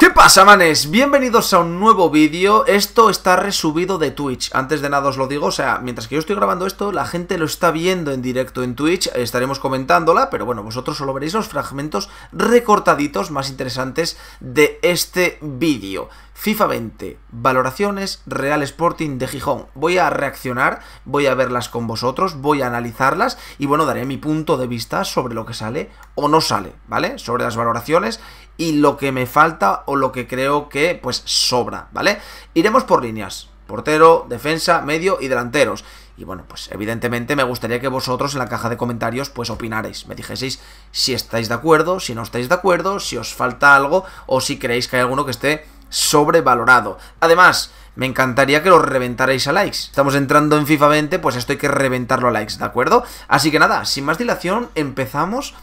¿Qué pasa, manes? Bienvenidos a un nuevo vídeo. Esto está resubido de Twitch. Antes de nada os lo digo, o sea, mientras que yo estoy grabando esto, la gente lo está viendo en directo en Twitch, estaremos comentándola, pero bueno, vosotros solo veréis los fragmentos recortaditos más interesantes de este vídeo. FIFA 20, valoraciones Real Sporting de Gijón. Voy a reaccionar, voy a verlas con vosotros, voy a analizarlas y bueno, daré mi punto de vista sobre lo que sale o no sale, ¿vale? Sobre las valoraciones y lo que me falta o lo que creo que pues sobra, ¿vale? Iremos por líneas, portero, defensa, medio y delanteros. Y bueno, pues evidentemente me gustaría que vosotros en la caja de comentarios pues opinarais, me dijeseis si estáis de acuerdo, si no estáis de acuerdo, si os falta algo o si creéis que hay alguno que esté sobrevalorado. Además, me encantaría que lo reventarais a likes. Estamos entrando en FIFA 20, pues esto hay que reventarlo a likes, ¿de acuerdo? Así que nada, sin más dilación, empezamos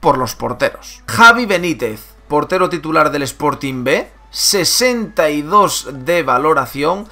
por los porteros. Javi Benítez, portero titular del Sporting B, 62 de valoración.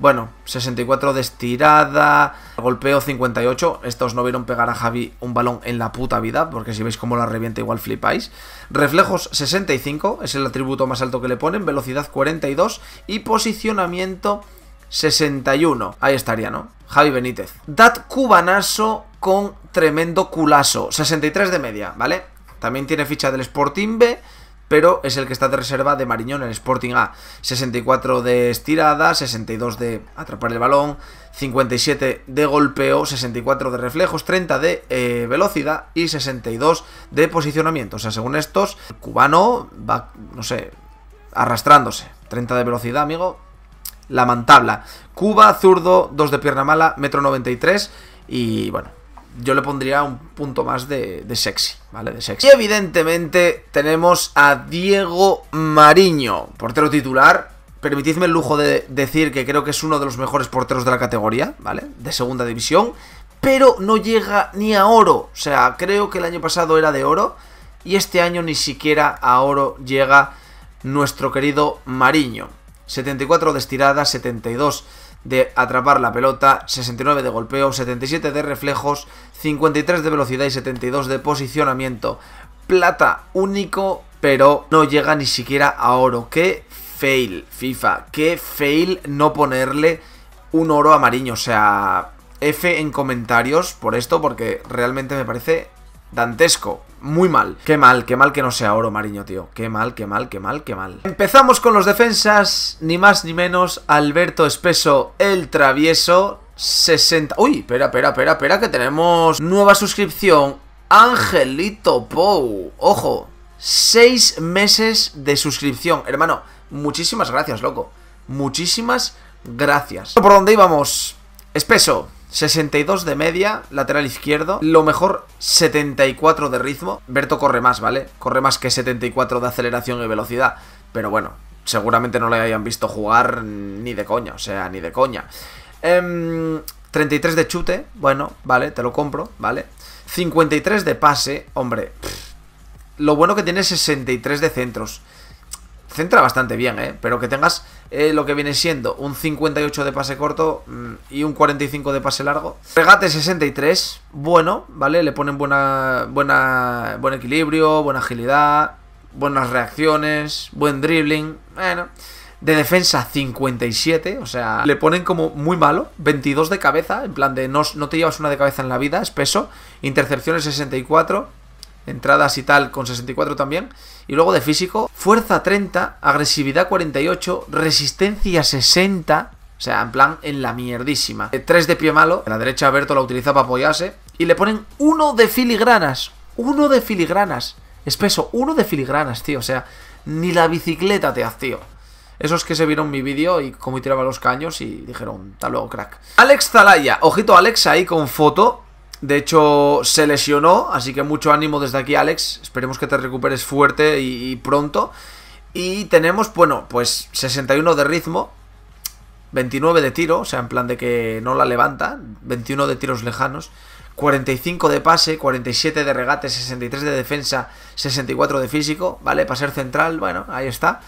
Bueno, 64 de estirada, golpeo 58. Estos no vieron pegar a Javi un balón en la puta vida, porque si veis cómo la revienta igual flipáis. Reflejos 65, es el atributo más alto que le ponen, velocidad 42 y posicionamiento 61. Ahí estaría, ¿no? Javi Benítez. Dat Cubanaso con tremendo culazo, 63 de media, ¿vale? También tiene ficha del Sporting B pero es el que está de reserva de Mariñón en Sporting A. 64 de estirada, 62 de atrapar el balón, 57 de golpeo, 64 de reflejos, 30 de eh, velocidad y 62 de posicionamiento. O sea, según estos, cubano va, no sé, arrastrándose. 30 de velocidad, amigo. la mantabla, Cuba, zurdo, 2 de pierna mala, metro 93 y bueno, yo le pondría un punto más de, sexy, ¿vale? De sexy. Y evidentemente tenemos a Diego Mariño, portero titular. Permitidme el lujo de decir que creo que es uno de los mejores porteros de la categoría, ¿vale? De segunda división. Pero no llega ni a oro. O sea, creo que el año pasado era de oro. Y este año ni siquiera a oro llega nuestro querido Mariño. 74 de estirada, 72 de atrapar la pelota, 69 de golpeo, 77 de reflejos, 53 de velocidad y 72 de posicionamiento. Plata único, pero no llega ni siquiera a oro. Qué fail, FIFA. Qué fail no ponerle un oro amarillo O sea, F en comentarios por esto, porque realmente me parece dantesco. Muy mal. Qué mal, qué mal que no sea oro, Mariño, tío. Qué mal, qué mal, qué mal, qué mal. Empezamos con los defensas, ni más ni menos. Alberto Espeso, el travieso. 60... Uy, espera, espera, espera, espera, que tenemos nueva suscripción. Angelito Pou. Ojo, seis meses de suscripción. Hermano, muchísimas gracias, loco. Muchísimas gracias. ¿Por dónde íbamos? Espeso. 62 de media, lateral izquierdo. Lo mejor, 74 de ritmo. Berto corre más, ¿vale? Corre más que 74 de aceleración y velocidad. Pero bueno, seguramente no le hayan visto jugar ni de coña, o sea, ni de coña. 33 em, de chute, bueno, vale, te lo compro, ¿vale? 53 de pase, hombre. Lo bueno que tiene 63 de centros centra bastante bien, ¿eh? Pero que tengas eh, lo que viene siendo un 58 de pase corto mm, y un 45 de pase largo. Regate 63, bueno, ¿vale? Le ponen buena, buena, buen equilibrio, buena agilidad, buenas reacciones, buen dribbling, bueno. De defensa 57, o sea, le ponen como muy malo, 22 de cabeza, en plan de no, no te llevas una de cabeza en la vida, espeso. Intercepciones 64, entradas y tal con 64 también. Y luego de físico, fuerza 30, agresividad 48, resistencia 60. O sea, en plan, en la mierdísima. 3 eh, de pie malo. En la derecha Berto la utiliza para apoyarse. Y le ponen uno de filigranas. Uno de filigranas. Espeso, uno de filigranas, tío. O sea, ni la bicicleta te hace tío. Esos que se vieron mi vídeo y cómo tiraba los caños y dijeron, tal luego, crack. Alex Zalaya, ojito Alex ahí con foto. De hecho, se lesionó, así que mucho ánimo desde aquí, Alex. Esperemos que te recuperes fuerte y, pronto. Y tenemos, bueno, pues 61 de ritmo, 29 de tiro, o sea, en plan de que no la levanta, 21 de tiros lejanos, 45 de pase, 47 de regate, 63 de defensa, 64 de físico, ¿vale? Para ser central, bueno, ahí está.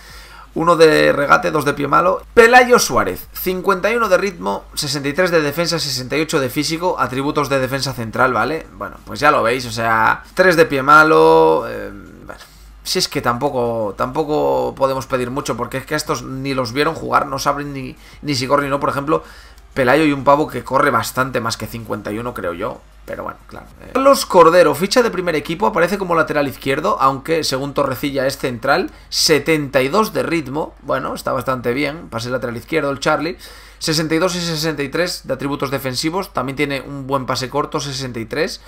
Uno de regate, dos de pie malo. Pelayo Suárez, 51 de ritmo, 63 de defensa, 68 de físico, atributos de defensa central, ¿vale? Bueno, pues ya lo veis, o sea, tres de pie malo... Em, bueno, si es que tampoco, tampoco podemos pedir mucho, porque es que estos ni los vieron jugar, no saben ni, si corren no, por ejemplo... Pelayo y un pavo que corre bastante más que 51, creo yo. Pero bueno, claro. Eh. Carlos Cordero, ficha de primer equipo, aparece como lateral izquierdo, aunque según Torrecilla es central. 72 de ritmo, bueno, está bastante bien. Pase lateral izquierdo el Charlie. 62 y 63 de atributos defensivos, también tiene un buen pase corto, 63.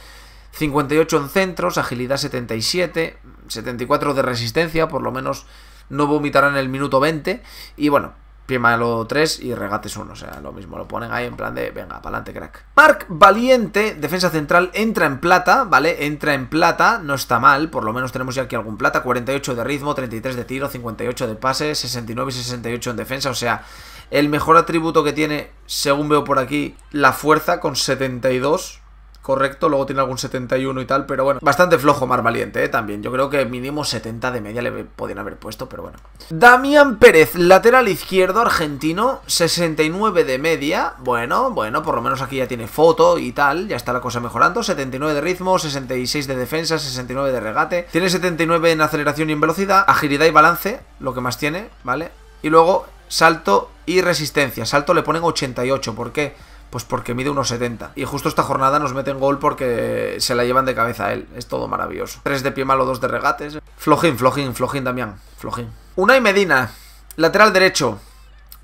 58 en centros, agilidad 77, 74 de resistencia, por lo menos no vomitará en el minuto 20. Y bueno, malo 3 y regates 1. O sea, lo mismo, lo ponen ahí en plan de, venga, para adelante, crack. Mark Valiente, defensa central, entra en plata, ¿vale? Entra en plata, no está mal, por lo menos tenemos ya aquí algún plata. 48 de ritmo, 33 de tiro, 58 de pase, 69 y 68 en defensa. O sea, el mejor atributo que tiene, según veo por aquí, la fuerza con 72 correcto, luego tiene algún 71 y tal, pero bueno, bastante flojo Mar Valiente, ¿eh? también. Yo creo que mínimo 70 de media le podían haber puesto, pero bueno. Damián Pérez, lateral izquierdo argentino, 69 de media, bueno, bueno, por lo menos aquí ya tiene foto y tal, ya está la cosa mejorando, 79 de ritmo, 66 de defensa, 69 de regate, tiene 79 en aceleración y en velocidad, agilidad y balance, lo que más tiene, ¿vale? Y luego salto y resistencia, salto le ponen 88, ¿por qué? Pues porque mide unos 70. Y justo esta jornada nos meten gol porque se la llevan de cabeza a él. Es todo maravilloso. Tres de pie malo, dos de regates. Flojín, flojín, flojín, Damián. Flojín. Una y Medina, lateral derecho.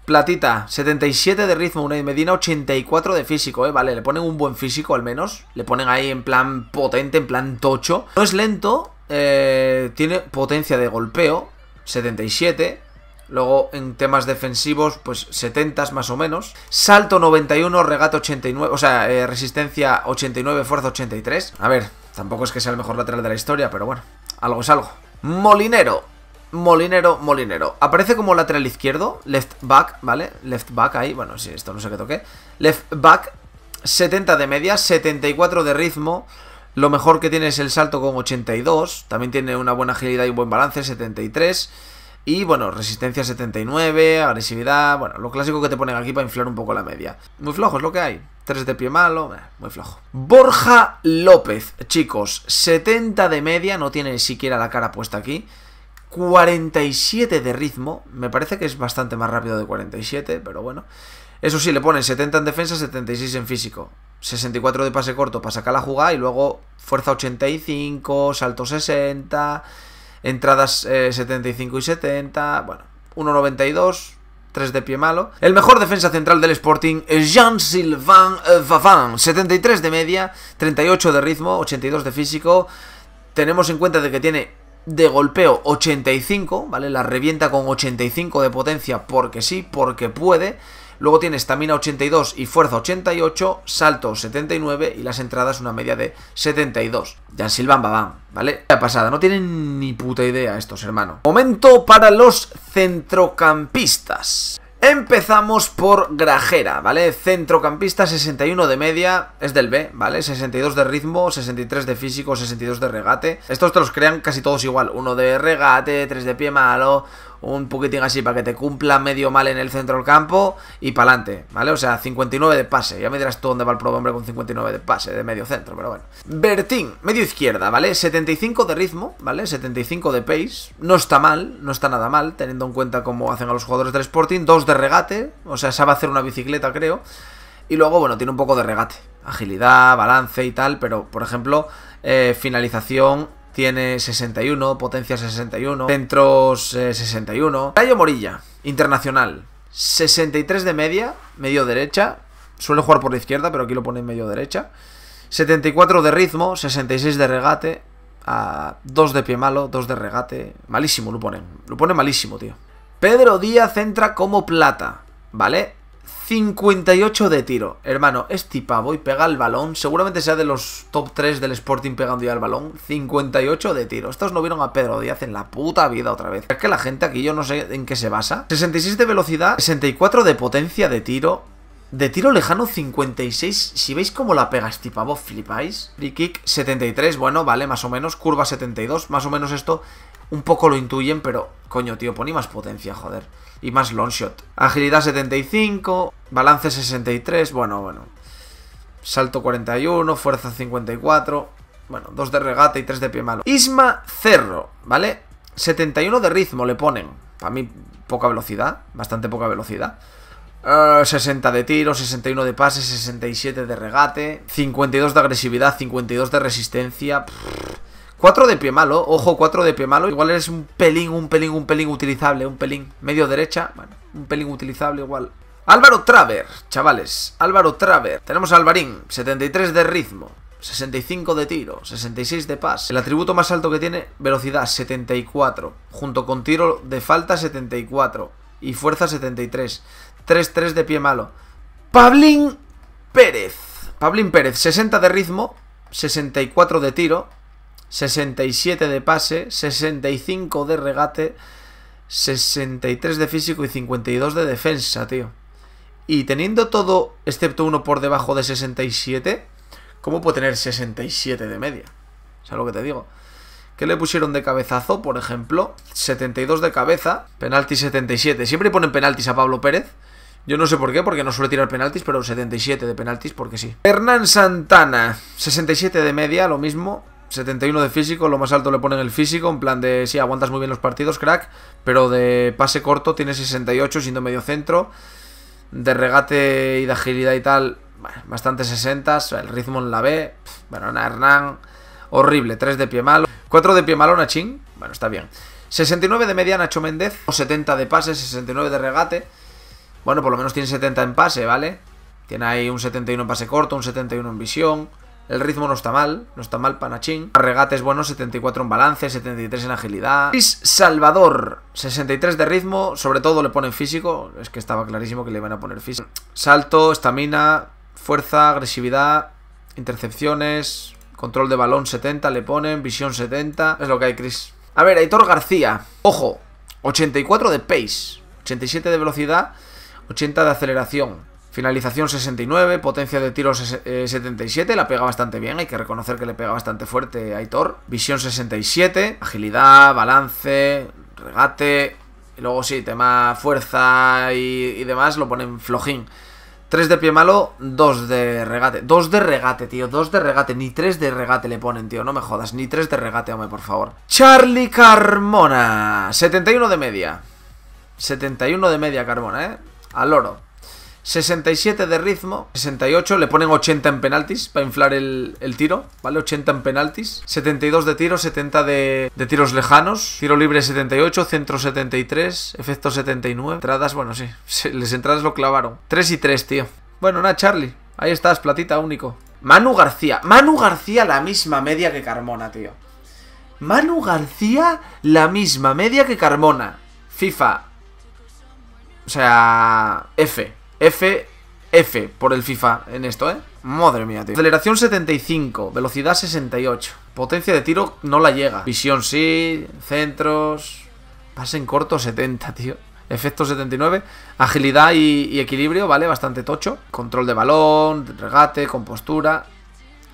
Platita, 77 de ritmo, una y Medina, 84 de físico, ¿eh? Vale, le ponen un buen físico al menos. Le ponen ahí en plan potente, en plan tocho. No es lento, eh, tiene potencia de golpeo, 77. Luego en temas defensivos, pues 70 más o menos. Salto 91, regate 89, o sea, eh, resistencia 89, fuerza 83. A ver, tampoco es que sea el mejor lateral de la historia, pero bueno, algo es algo. Molinero, Molinero, Molinero. Aparece como lateral izquierdo, left back, ¿vale? Left back ahí, bueno, si esto no sé qué toqué. Left back, 70 de media, 74 de ritmo. Lo mejor que tiene es el salto con 82. También tiene una buena agilidad y un buen balance, 73. Y bueno, resistencia 79, agresividad, bueno, lo clásico que te ponen aquí para inflar un poco la media. Muy flojo es lo que hay. 3 de pie malo, eh, muy flojo. Borja López, chicos, 70 de media, no tiene ni siquiera la cara puesta aquí. 47 de ritmo, me parece que es bastante más rápido de 47, pero bueno. Eso sí, le ponen 70 en defensa, 76 en físico. 64 de pase corto para sacar la jugada y luego fuerza 85, salto 60 entradas 75 eh, y 70, bueno, 1.92, 3 de pie malo. El mejor defensa central del Sporting es Jean-Sylvain Vavant. Eh, 73 de media, 38 de ritmo, 82 de físico. Tenemos en cuenta de que tiene de golpeo 85, ¿vale? La revienta con 85 de potencia porque sí, porque puede. Luego tienes estamina 82 y fuerza 88, salto 79 y las entradas una media de 72. ya Silvan Babán, ¿vale? La pasada, no tienen ni puta idea estos, hermano. Momento para los centrocampistas. Empezamos por Grajera, ¿vale? Centrocampista, 61 de media, es del B, ¿vale? 62 de ritmo, 63 de físico, 62 de regate. Estos te los crean casi todos igual, uno de regate, tres de pie malo, un poquitín así para que te cumpla medio mal en el centro del campo y para adelante, ¿vale? O sea, 59 de pase. Ya me dirás tú dónde va el pro hombre con 59 de pase, de medio centro, pero bueno. Bertín, medio izquierda, ¿vale? 75 de ritmo, ¿vale? 75 de pace. No está mal, no está nada mal, teniendo en cuenta cómo hacen a los jugadores del Sporting. 2 de regate, o sea, sabe hacer una bicicleta, creo. Y luego, bueno, tiene un poco de regate. Agilidad, balance y tal, pero, por ejemplo, eh, finalización tiene 61, potencia 61, centros 61. Eh, Rayo Morilla, internacional, 63 de media, medio derecha, suele jugar por la izquierda, pero aquí lo pone en medio derecha. 74 de ritmo, 66 de regate, a 2 de pie malo, 2 de regate. Malísimo lo ponen, lo pone malísimo, tío. Pedro Díaz entra como plata, ¿vale? 58 de tiro. Hermano, estipavo y pega el balón. Seguramente sea de los top 3 del Sporting pegando ya el balón. 58 de tiro. Estos no vieron a Pedro Díaz en la puta vida otra vez. Es que la gente aquí yo no sé en qué se basa. 66 de velocidad, 64 de potencia de tiro. De tiro lejano 56, si veis cómo la pega este pavo, flipáis. Free kick 73, bueno, vale, más o menos. Curva 72, más o menos esto un poco lo intuyen, pero Coño, tío, poní más potencia, joder. Y más long shot Agilidad 75, balance 63, bueno, bueno. Salto 41, fuerza 54. Bueno, 2 de regate y 3 de pie malo. Isma Cerro, ¿vale? 71 de ritmo le ponen. Para mí, poca velocidad, bastante poca velocidad. 60 eh, de tiro, 61 de pase, 67 de regate, 52 de agresividad, 52 de resistencia. Pfff. 4 de pie malo, ojo, 4 de pie malo. Igual es un pelín, un pelín, un pelín utilizable, un pelín medio derecha. Bueno, un pelín utilizable igual. Álvaro Traver, chavales, Álvaro Traver. Tenemos a Alvarín, 73 de ritmo, 65 de tiro, 66 de pas. El atributo más alto que tiene, velocidad 74, junto con tiro de falta 74 y fuerza 73. 3-3 de pie malo. Pablín Pérez. Pablín Pérez, 60 de ritmo, 64 de tiro, 67 de pase, 65 de regate, 63 de físico y 52 de defensa, tío. Y teniendo todo, excepto uno por debajo de 67, ¿cómo puede tener 67 de media? ¿Sabes lo que te digo? ¿Qué le pusieron de cabezazo, por ejemplo, 72 de cabeza, penalti 77. Siempre ponen penaltis a Pablo Pérez. Yo no sé por qué, porque no suele tirar penaltis, pero 77 de penaltis porque sí. Hernán Santana, 67 de media, lo mismo. 71 de físico, lo más alto le ponen el físico, en plan de, sí, aguantas muy bien los partidos, crack, pero de pase corto tiene 68 siendo medio centro, de regate y de agilidad y tal, bueno, bastante 60, el ritmo en la B, bueno, Hernán, horrible, 3 de pie malo, 4 de pie malo, Nachín, bueno, está bien, 69 de media Nacho Méndez, 70 de pase, 69 de regate, bueno, por lo menos tiene 70 en pase, ¿vale? Tiene ahí un 71 en pase corto, un 71 en visión, el ritmo no está mal, no está mal Panachín. Regates bueno, 74 en balance, 73 en agilidad. Chris Salvador, 63 de ritmo, sobre todo le ponen físico, es que estaba clarísimo que le iban a poner físico. Salto, estamina, fuerza, agresividad, intercepciones, control de balón 70 le ponen, visión 70, es lo que hay, Chris. A ver, Aitor García, ojo, 84 de pace, 87 de velocidad, 80 de aceleración. Finalización 69, potencia de tiro 77, eh, la pega bastante bien, hay que reconocer que le pega bastante fuerte a Aitor. Visión 67, agilidad, balance, regate, y luego sí, tema fuerza y, y demás lo ponen flojín. 3 de pie malo, 2 de regate. 2 de regate, tío. 2 de regate. Ni 3 de regate le ponen, tío. No me jodas. Ni 3 de regate, hombre, por favor. Charlie Carmona. 71 de media. 71 de media, Carmona, ¿eh? Al oro. 67 de ritmo, 68, le ponen 80 en penaltis para inflar el, tiro, ¿vale? 80 en penaltis, 72 de tiro, 70 de, de, tiros lejanos, tiro libre 78, centro 73, efecto 79, entradas, bueno, sí, les entradas lo clavaron. 3 y 3, tío. Bueno, nada, Charlie, ahí estás, platita único. Manu García, Manu García la misma media que Carmona, tío. Manu García la misma media que Carmona. FIFA. O sea, F. F, F por el FIFA en esto, ¿eh? Madre mía, tío. Aceleración 75, velocidad 68. Potencia de tiro no la llega. Visión sí, centros... Pase en corto 70, tío. Efecto 79, agilidad y, y equilibrio, ¿vale? Bastante tocho. Control de balón, regate, compostura,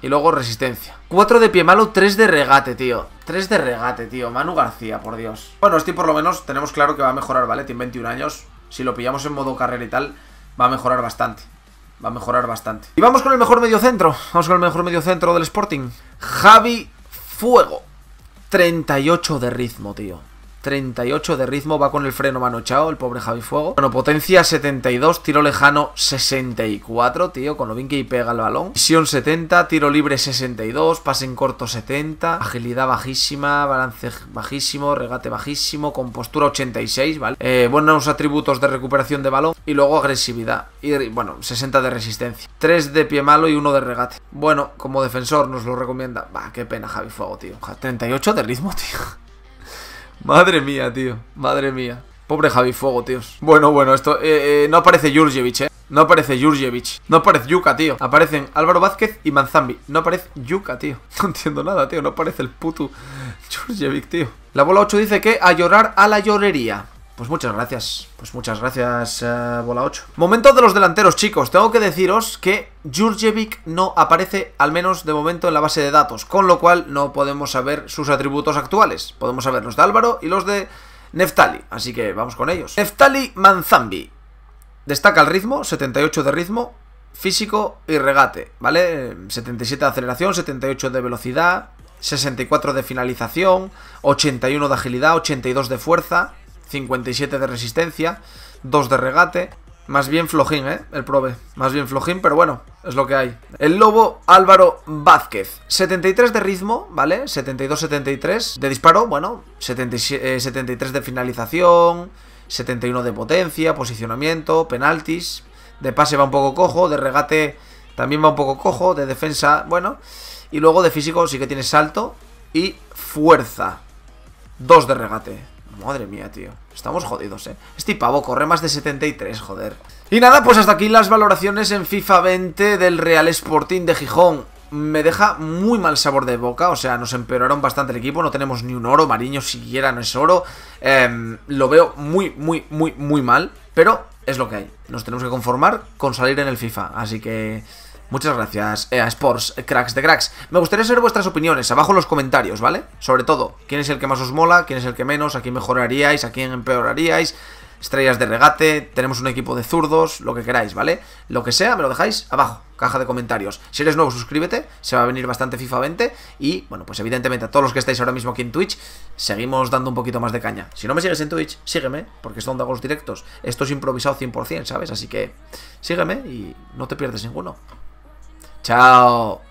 y luego resistencia. 4 de pie malo, 3 de regate, tío. 3 de regate, tío. Manu García, por Dios. Bueno, este por lo menos tenemos claro que va a mejorar, ¿vale? Tiene 21 años. Si lo pillamos en modo carrera y tal, va a mejorar bastante. Va a mejorar bastante. Y vamos con el mejor medio centro. Vamos con el mejor medio centro del Sporting. Javi Fuego. 38 de ritmo, tío. 38 de ritmo, va con el freno manochado, el pobre Javi Fuego. Bueno, potencia 72, tiro lejano 64, tío, con lo bien que pega el balón. Visión 70, tiro libre 62, pase en corto 70, agilidad bajísima, balance bajísimo, regate bajísimo, con postura 86, ¿vale? Eh, buenos atributos de recuperación de balón y luego agresividad. Y bueno, 60 de resistencia. 3 de pie malo y 1 de regate. Bueno, como defensor nos lo recomienda. va qué pena Javi Fuego, tío. 38 de ritmo, tío. Madre mía, tío. Madre mía. Pobre Javi Fuego, tíos. Bueno, bueno, esto... Eh, eh, no aparece Jurjevic, eh. No aparece Jurjevic. No aparece Yuka, tío. Aparecen Álvaro Vázquez y Manzambi. No aparece Yuka, tío. No entiendo nada, tío. No aparece el puto Jurjevic, tío. La bola 8 dice que a llorar a la llorería. Pues muchas gracias, pues muchas gracias, eh, bola 8. Momento de los delanteros, chicos. Tengo que deciros que Jurjevic no aparece, al menos de momento, en la base de datos, con lo cual no podemos saber sus atributos actuales. Podemos saber los de Álvaro y los de Neftali, así que vamos con ellos. Neftali Manzambi. Destaca el ritmo, 78 de ritmo, físico y regate, ¿vale? 77 de aceleración, 78 de velocidad, 64 de finalización, 81 de agilidad, 82 de fuerza, 57 de resistencia, 2 de regate. Más bien flojín, ¿eh? El probe Más bien flojín, pero bueno, es lo que hay. El lobo Álvaro Vázquez. 73 de ritmo, ¿vale? 72-73 de disparo, bueno. 73 eh, de finalización, 71 de potencia, posicionamiento, penaltis. De pase va un poco cojo, de regate también va un poco cojo, de defensa, bueno. Y luego de físico sí que tiene salto y fuerza. 2 de regate. Madre mía, tío. Estamos jodidos, eh. Este pavo corre más de 73, joder. Y nada, pues hasta aquí las valoraciones en FIFA 20 del Real Sporting de Gijón me deja muy mal sabor de boca, o sea, nos empeoraron bastante el equipo, no tenemos ni un oro, Mariño siquiera no es oro, em, lo veo muy, muy, muy, muy mal, pero es lo que hay, nos tenemos que conformar con salir en el FIFA, así que... Muchas gracias, eh, a Sports, eh, cracks de cracks. Me gustaría saber vuestras opiniones abajo en los comentarios, ¿vale? Sobre todo, quién es el que más os mola, quién es el que menos, a quién mejoraríais, a quién empeoraríais, estrellas de regate, tenemos un equipo de zurdos, lo que queráis, ¿vale? Lo que sea, me lo dejáis abajo, caja de comentarios. Si eres nuevo, suscríbete, se va a venir bastante FIFA 20 y, bueno, pues evidentemente a todos los que estáis ahora mismo aquí en Twitch, seguimos dando un poquito más de caña. Si no me sigues en Twitch, sígueme, porque es donde hago los directos. Esto es improvisado 100%, ¿sabes? Así que sígueme y no te pierdes ninguno. Chao.